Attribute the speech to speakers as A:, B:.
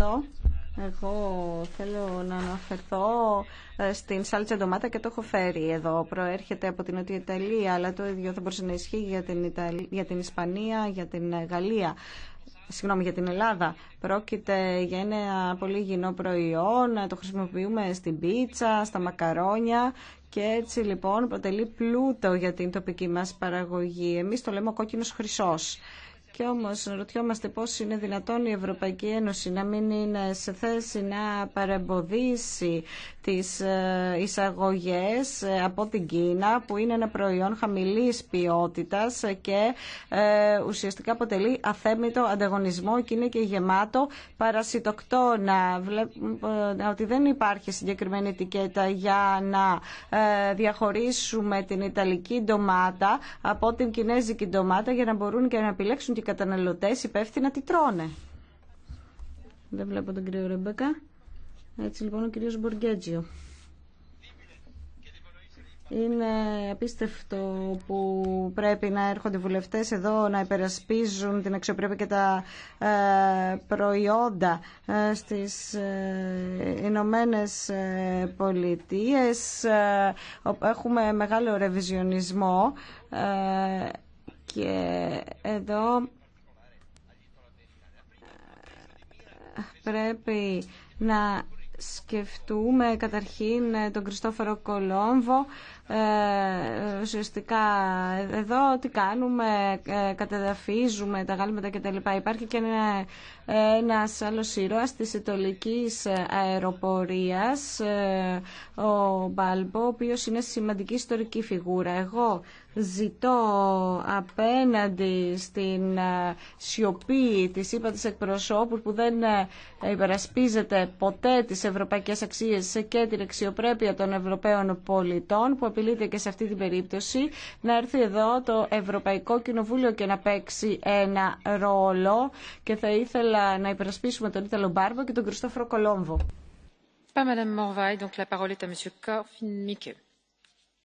A: Ευχαριστώ. Εγώ θέλω να αναφερθώ ε, στην σάλτσα ντομάτα και το έχω φέρει εδώ. Προέρχεται από την Νότια Ιταλία, αλλά το ίδιο θα μπορούσε να ισχύει για την, Ιταλ... για την Ισπανία, για την ε, Γαλλία συγγνώμη για την Ελλάδα. Πρόκειται για ένα πολύ υγιεινό προϊόν, το χρησιμοποιούμε στην πίτσα, στα μακαρόνια και έτσι λοιπόν αποτελεί πλούτο για την τοπική μας παραγωγή. Εμείς το λέμε ο κόκκινος χρυσός και όμως ρωτιόμαστε πώς είναι δυνατόν η Ευρωπαϊκή Ένωση να μην είναι σε θέση να παρεμποδίσει τις ε, εισαγωγές ε, από την Κίνα που είναι ένα προϊόν χαμηλής ποιότητας και ε, ουσιαστικά αποτελεί αθέμητο ανταγωνισμό και είναι και γεμάτο να Βλέπουμε ότι δεν υπάρχει συγκεκριμένη ετικέτα για να διαχωρίσουμε την Ιταλική ντομάτα από την Κινέζικη ντομάτα για να μπορούν και να επιλέξουν και καταναλωτές υπεύθυνα τι τρώνε. Δεν βλέπω τον κύριο Ρεμπέκα. Έτσι λοιπόν ο κύριος Μποργέτζιο. Είναι απίστευτο που πρέπει να έρχονται βουλευτές εδώ να υπερασπίζουν την αξιοπρέπεια και τα ε, προϊόντα ε, στις ε, Ηνωμένες Πολιτείες. Έχουμε μεγάλο ρεβιζιονισμό και εδώ ε, πρέπει να σκεφτούμε καταρχήν τον Κριστόφερο Κολόμβο ε, ουσιαστικά εδώ τι κάνουμε, ε, κατεδαφίζουμε τα γάλματα κτλ. Υπάρχει και ένα ένας άλλος ήρωας της Ιτολικής αεροπορίας, ε, ο Μπάλμπο, ο οποίος είναι σημαντική ιστορική φιγούρα. Εγώ ζητώ απέναντι στην ε, σιωπή της είπα της εκπροσώπους που δεν υπερασπίζεται ποτέ τις ευρωπαϊκές αξίες και την αξιοπρέπεια των Ευρωπαίων πολιτών που απειλείται και σε αυτή την περίπτωση να έρθει εδώ το Ευρωπαϊκό Κοινοβούλιο και να παίξει ένα ρόλο και θα ήθελα να υπερασπίσουμε τον Ιταλο Μπάρμπο και τον Κριστόφρο Κολόμβο.